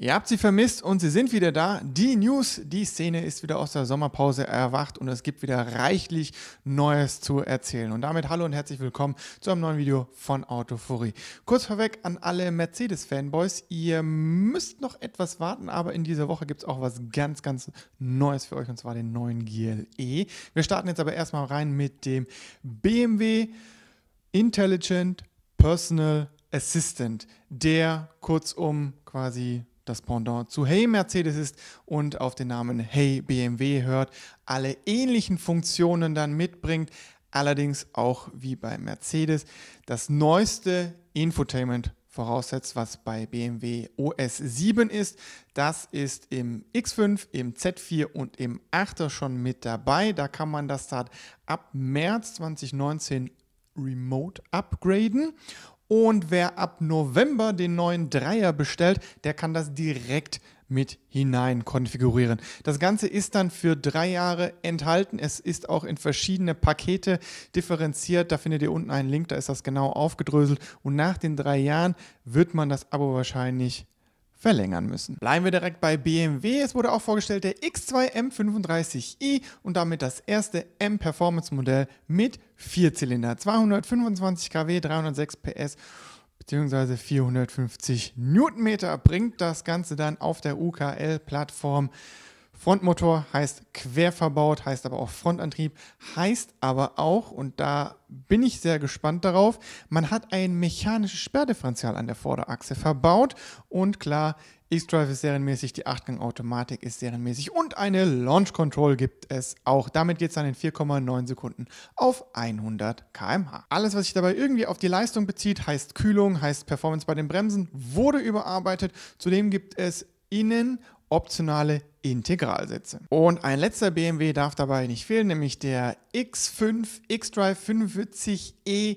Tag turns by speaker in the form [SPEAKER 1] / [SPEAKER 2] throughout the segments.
[SPEAKER 1] Ihr habt sie vermisst und sie sind wieder da. Die News, die Szene ist wieder aus der Sommerpause erwacht und es gibt wieder reichlich Neues zu erzählen. Und damit hallo und herzlich willkommen zu einem neuen Video von Autofurie. Kurz vorweg an alle Mercedes-Fanboys, ihr müsst noch etwas warten, aber in dieser Woche gibt es auch was ganz, ganz Neues für euch und zwar den neuen GLE. Wir starten jetzt aber erstmal rein mit dem BMW Intelligent Personal Assistant, der kurzum quasi das Pendant zu Hey Mercedes ist und auf den Namen Hey BMW hört, alle ähnlichen Funktionen dann mitbringt, allerdings auch wie bei Mercedes das neueste Infotainment voraussetzt, was bei BMW OS 7 ist. Das ist im X5, im Z4 und im 8er schon mit dabei. Da kann man das Start ab März 2019 remote upgraden und wer ab November den neuen Dreier bestellt, der kann das direkt mit hinein konfigurieren. Das Ganze ist dann für drei Jahre enthalten. Es ist auch in verschiedene Pakete differenziert. Da findet ihr unten einen Link, da ist das genau aufgedröselt. Und nach den drei Jahren wird man das Abo wahrscheinlich verlängern müssen. Bleiben wir direkt bei BMW. Es wurde auch vorgestellt der X2 M35i und damit das erste M-Performance-Modell mit Vierzylinder. 225 kW, 306 PS bzw. 450 Newtonmeter bringt das Ganze dann auf der UKL-Plattform Frontmotor heißt quer verbaut, heißt aber auch Frontantrieb, heißt aber auch, und da bin ich sehr gespannt darauf, man hat ein mechanisches Sperrdifferential an der Vorderachse verbaut und klar, X-Drive ist serienmäßig, die 8-Gang-Automatik ist serienmäßig und eine Launch Control gibt es auch. Damit geht es dann in 4,9 Sekunden auf 100 km/h. Alles, was sich dabei irgendwie auf die Leistung bezieht, heißt Kühlung, heißt Performance bei den Bremsen, wurde überarbeitet. Zudem gibt es innen optionale Integralsätze. Und ein letzter BMW darf dabei nicht fehlen, nämlich der X5 xDrive 45e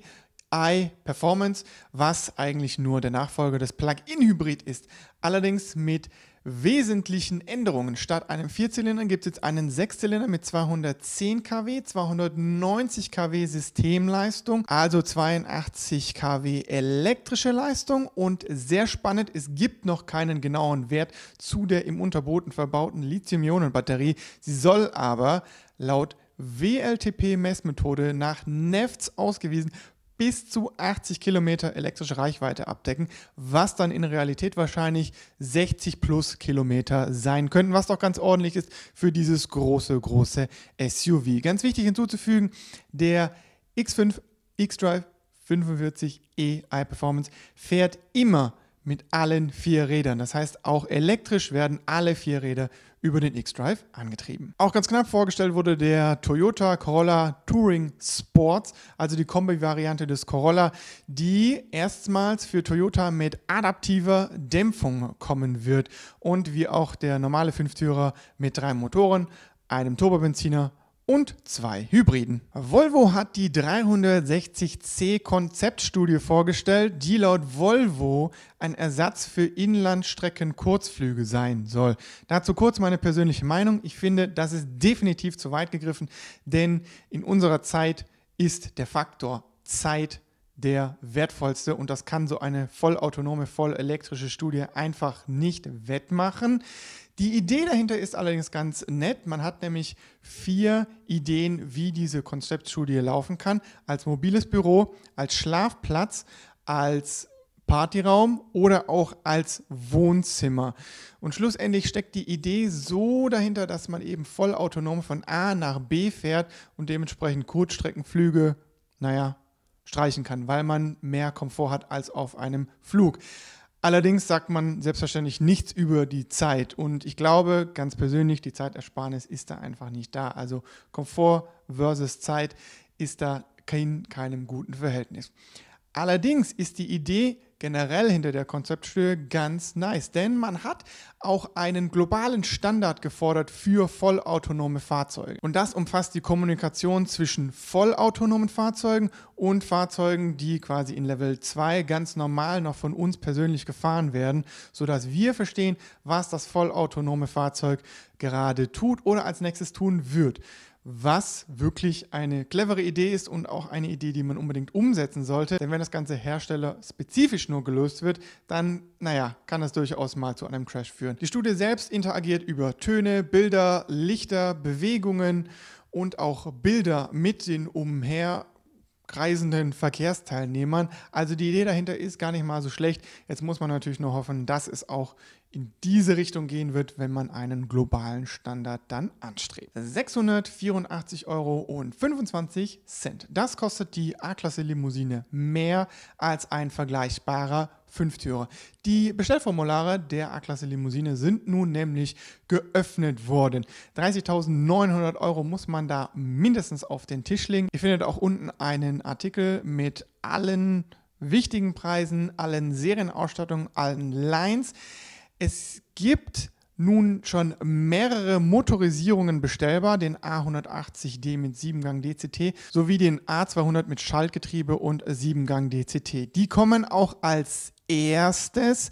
[SPEAKER 1] i Performance, was eigentlich nur der Nachfolger des Plug-in Hybrid ist, allerdings mit wesentlichen Änderungen. Statt einem Vierzylinder gibt es jetzt einen Sechszylinder mit 210 kW, 290 kW Systemleistung, also 82 kW elektrische Leistung und sehr spannend, es gibt noch keinen genauen Wert zu der im Unterboden verbauten Lithium-Ionen-Batterie. Sie soll aber laut WLTP-Messmethode nach NEFTS ausgewiesen bis zu 80 Kilometer elektrische Reichweite abdecken, was dann in Realität wahrscheinlich 60 plus Kilometer sein könnten, was doch ganz ordentlich ist für dieses große, große SUV. Ganz wichtig hinzuzufügen, der X5 X-Drive 45e iPerformance fährt immer mit allen vier Rädern. Das heißt, auch elektrisch werden alle vier Räder über den X-Drive angetrieben. Auch ganz knapp vorgestellt wurde der Toyota Corolla Touring Sports, also die Kombi-Variante des Corolla, die erstmals für Toyota mit adaptiver Dämpfung kommen wird und wie auch der normale Fünftürer mit drei Motoren, einem Turbobenziner, und zwei Hybriden. Volvo hat die 360C Konzeptstudie vorgestellt, die laut Volvo ein Ersatz für Inlandstrecken-Kurzflüge sein soll. Dazu kurz meine persönliche Meinung. Ich finde, das ist definitiv zu weit gegriffen, denn in unserer Zeit ist der Faktor Zeit der wertvollste und das kann so eine vollautonome, vollelektrische Studie einfach nicht wettmachen. Die Idee dahinter ist allerdings ganz nett. Man hat nämlich vier Ideen, wie diese Konzeptstudie laufen kann. Als mobiles Büro, als Schlafplatz, als Partyraum oder auch als Wohnzimmer. Und schlussendlich steckt die Idee so dahinter, dass man eben voll autonom von A nach B fährt und dementsprechend Kurzstreckenflüge, naja, streichen kann, weil man mehr Komfort hat als auf einem Flug. Allerdings sagt man selbstverständlich nichts über die Zeit. Und ich glaube ganz persönlich, die Zeitersparnis ist da einfach nicht da. Also Komfort versus Zeit ist da in keinem guten Verhältnis. Allerdings ist die Idee generell hinter der Konzeptstudie ganz nice, denn man hat auch einen globalen Standard gefordert für vollautonome Fahrzeuge. Und das umfasst die Kommunikation zwischen vollautonomen Fahrzeugen und Fahrzeugen, die quasi in Level 2 ganz normal noch von uns persönlich gefahren werden, sodass wir verstehen, was das vollautonome Fahrzeug gerade tut oder als nächstes tun wird was wirklich eine clevere Idee ist und auch eine Idee, die man unbedingt umsetzen sollte. Denn wenn das Ganze herstellerspezifisch nur gelöst wird, dann, naja, kann das durchaus mal zu einem Crash führen. Die Studie selbst interagiert über Töne, Bilder, Lichter, Bewegungen und auch Bilder mit den umher kreisenden Verkehrsteilnehmern. Also die Idee dahinter ist gar nicht mal so schlecht. Jetzt muss man natürlich nur hoffen, dass es auch in diese Richtung gehen wird, wenn man einen globalen Standard dann anstrebt. 684,25 Euro. Das kostet die A-Klasse Limousine mehr als ein vergleichbarer fünf Türe. Die Bestellformulare der A-Klasse Limousine sind nun nämlich geöffnet worden. 30.900 Euro muss man da mindestens auf den Tisch legen. Ihr findet auch unten einen Artikel mit allen wichtigen Preisen, allen Serienausstattungen, allen Lines. Es gibt nun schon mehrere Motorisierungen bestellbar, den A180D mit 7-Gang DCT sowie den A200 mit Schaltgetriebe und 7-Gang DCT. Die kommen auch als erstes.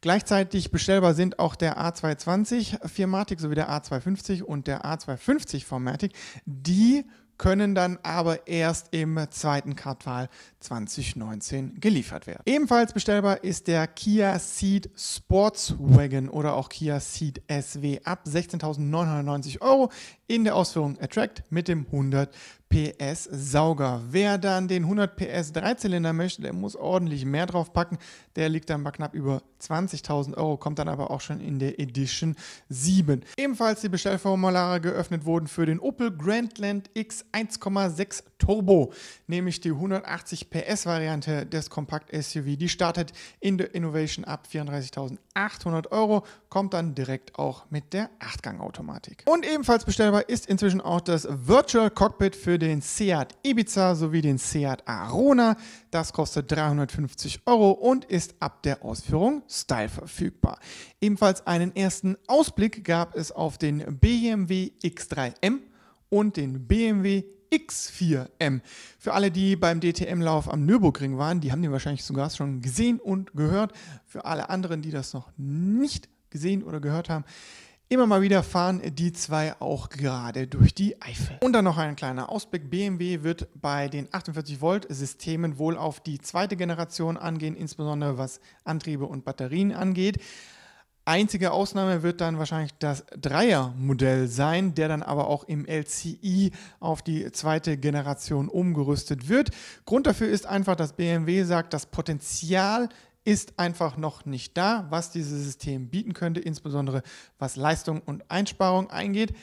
[SPEAKER 1] Gleichzeitig bestellbar sind auch der A220 Firmatic sowie der A250 und der A250 Formatic. Die können dann aber erst im zweiten Quartal 2019 geliefert werden. Ebenfalls bestellbar ist der Kia Ceed Sportswagon oder auch Kia Ceed SW ab 16.990 Euro in der Ausführung Attract mit dem 100 PS Sauger. Wer dann den 100 PS Dreizylinder möchte, der muss ordentlich mehr drauf packen. Der liegt dann bei knapp über 20.000 Euro, kommt dann aber auch schon in der Edition 7. Ebenfalls die Bestellformulare geöffnet wurden für den Opel Grandland X 1,6 Turbo, nämlich die 180 PS Variante des Kompakt SUV. Die startet in der Innovation ab 34.800 Euro, kommt dann direkt auch mit der 8-Gang-Automatik. Und ebenfalls bestellbar ist inzwischen auch das Virtual Cockpit für den den Seat Ibiza sowie den Seat Arona. Das kostet 350 Euro und ist ab der Ausführung Style verfügbar. Ebenfalls einen ersten Ausblick gab es auf den BMW X3M und den BMW X4M. Für alle, die beim DTM-Lauf am Nürburgring waren, die haben den wahrscheinlich sogar schon gesehen und gehört. Für alle anderen, die das noch nicht gesehen oder gehört haben, Immer mal wieder fahren die zwei auch gerade durch die Eifel. Und dann noch ein kleiner Ausblick. BMW wird bei den 48 Volt Systemen wohl auf die zweite Generation angehen, insbesondere was Antriebe und Batterien angeht. Einzige Ausnahme wird dann wahrscheinlich das Dreier-Modell sein, der dann aber auch im LCI auf die zweite Generation umgerüstet wird. Grund dafür ist einfach, dass BMW sagt, das Potenzial ist einfach noch nicht da, was dieses System bieten könnte, insbesondere was Leistung und Einsparung eingeht.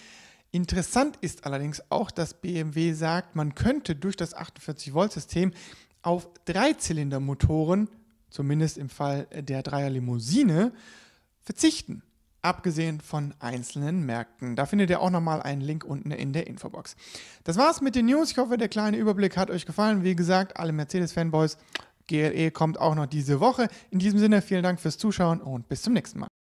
[SPEAKER 1] Interessant ist allerdings auch, dass BMW sagt, man könnte durch das 48-Volt-System auf Dreizylindermotoren, zumindest im Fall der Dreier-Limousine, verzichten. Abgesehen von einzelnen Märkten. Da findet ihr auch nochmal einen Link unten in der Infobox. Das war's mit den News. Ich hoffe, der kleine Überblick hat euch gefallen. Wie gesagt, alle Mercedes-Fanboys GLE kommt auch noch diese Woche. In diesem Sinne, vielen Dank fürs Zuschauen und bis zum nächsten Mal.